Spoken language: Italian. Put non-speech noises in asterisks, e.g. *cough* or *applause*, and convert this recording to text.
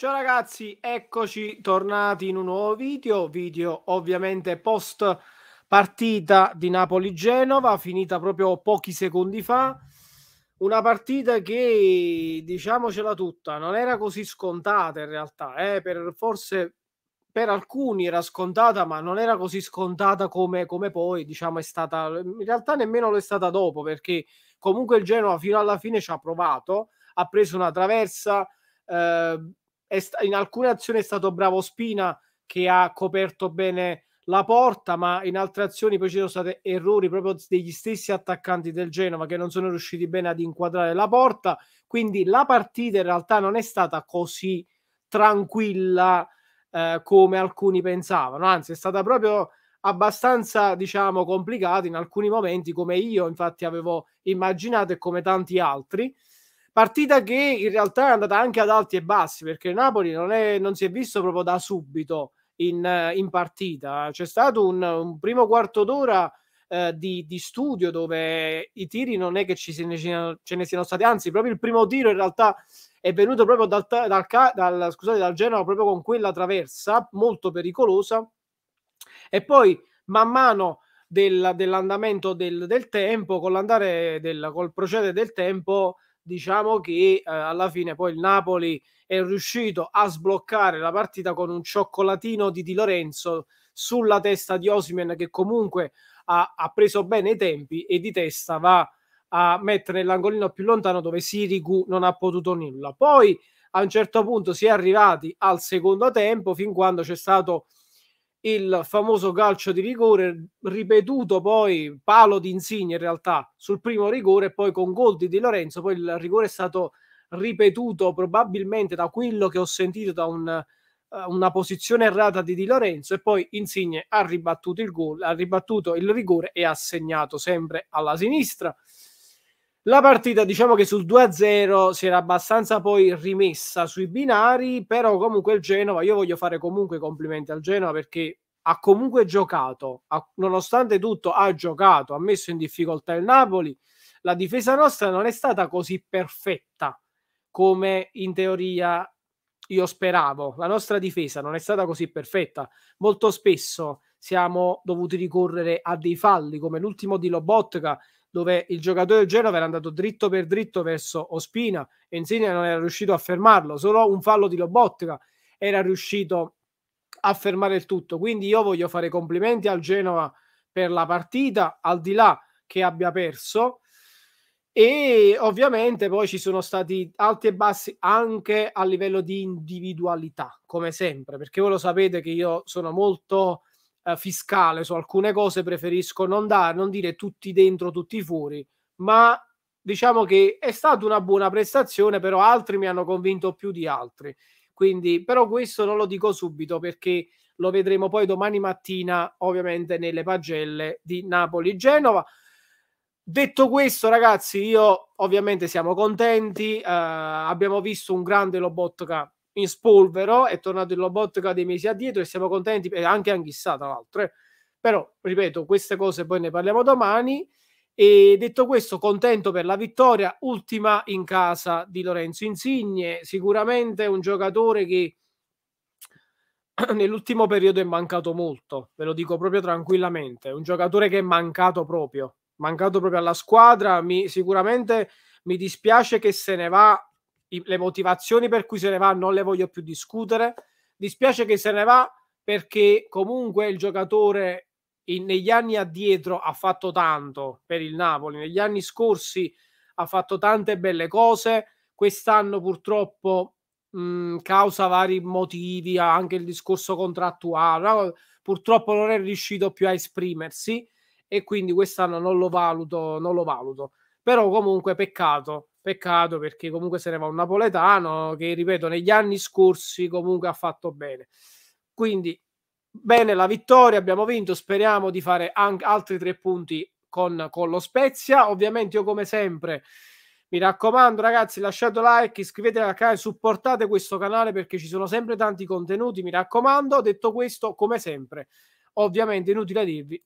Ciao ragazzi, eccoci tornati in un nuovo video, video ovviamente post partita di Napoli-Genova, finita proprio pochi secondi fa. Una partita che, diciamocela tutta, non era così scontata in realtà, eh? per, forse per alcuni era scontata, ma non era così scontata come, come poi diciamo, è stata, in realtà nemmeno lo è stata dopo, perché comunque il Genova fino alla fine ci ha provato, ha preso una traversa. Eh, st- in alcune azioni è stato bravo Spina che ha coperto bene la porta, ma in altre azioni poi ci sono stati errori proprio degli stessi attaccanti del Genova che non sono riusciti bene ad inquadrare la porta. Quindi la partita in realtà non è stata così tranquilla eh, come alcuni pensavano, anzi è stata proprio abbastanza, diciamo, complicata in alcuni momenti, come io infatti avevo immaginato e come tanti altri partita che in realtà è andata anche ad alti e bassi perché Napoli non, è, non si è visto proprio da subito in, in partita. C'è stato un, un primo quarto d'ora eh, di, di, studio dove i tiri non è che ci se ne, ce ne siano stati, anzi proprio il primo tiro in realtà è venuto proprio dal, dal, dal, scusate, dal Genoa proprio con quella traversa molto pericolosa e poi man mano del, dell'andamento del, del, tempo, con l'andare del, col procedere del tempo diciamo che eh, alla fine poi il Napoli è riuscito a sbloccare la partita con un cioccolatino di Di Lorenzo sulla testa di Osimen che comunque ha, ha preso bene i tempi e di testa va a mettere l'angolino più lontano dove Sirigu non ha potuto nulla. Poi a un certo punto si è arrivati al secondo tempo fin quando c'è stato il famoso calcio di rigore, ripetuto poi palo di Insigne in realtà sul primo rigore e poi con gol di Di Lorenzo, poi il rigore è stato ripetuto probabilmente da quello che ho sentito da un, eh, una posizione errata di Di Lorenzo e poi Insigne ha ribattuto il gol, ha ribattuto il rigore e ha segnato sempre alla sinistra. La partita diciamo che sul 2-0 si era abbastanza poi rimessa sui binari, però comunque il Genova, io voglio fare comunque complimenti al Genova perché ha comunque giocato, ha, nonostante tutto ha giocato, ha messo in difficoltà il Napoli, la difesa nostra non è stata così perfetta come in teoria io speravo, la nostra difesa non è stata così perfetta, molto spesso siamo dovuti ricorrere a dei falli come l'ultimo di Lobotka dove il giocatore del Genova era andato dritto per dritto verso Ospina e Insigne non era riuscito a fermarlo, solo un fallo di Lobotka era riuscito a fermare il tutto. Quindi io voglio fare complimenti al Genova per la partita, al di là che abbia perso. E ovviamente poi ci sono stati alti e bassi anche a livello di individualità, come sempre, perché voi lo sapete che io sono molto eh, fiscale su alcune cose preferisco non, dare, non dire tutti dentro, tutti fuori, ma diciamo che è stata una buona prestazione, però altri mi hanno convinto più di altri. Quindi, però questo non lo dico subito perché lo vedremo poi domani mattina, ovviamente nelle pagelle di Napoli-Genova. Detto questo, ragazzi, io ovviamente siamo contenti, eh, abbiamo visto un grande Lobotka in spolvero, è tornato il Lobotka dei mesi addietro e siamo contenti, e anche Anghissà tra l'altro. Eh. Però, ripeto, queste cose poi ne parliamo domani. E detto questo, contento per la vittoria, ultima in casa di Lorenzo Insigne, sicuramente un giocatore che *clears throat* nell'ultimo periodo è mancato molto, ve lo dico proprio tranquillamente, un giocatore che è mancato proprio, mancato proprio alla squadra, mi, sicuramente mi dispiace che se ne va i, le motivazioni per cui se ne va non le voglio più discutere. Dispiace che se ne va perché comunque il giocatore in, negli anni addietro ha fatto tanto per il Napoli, negli anni scorsi ha fatto tante belle cose, quest'anno purtroppo mh, causa vari motivi, anche il discorso contrattuale, purtroppo non è riuscito più a esprimersi e quindi quest'anno non lo valuto, non lo valuto. Però comunque peccato, Peccato perché comunque se ne va un napoletano che, ripeto, negli anni scorsi comunque ha fatto bene. Quindi bene la vittoria, abbiamo vinto, speriamo di fare anche altri tre punti con, con lo Spezia. Ovviamente io come sempre mi raccomando ragazzi lasciate like, iscrivetevi al canale, supportate questo canale perché ci sono sempre tanti contenuti, mi raccomando. Detto questo, come sempre, ovviamente inutile dirvi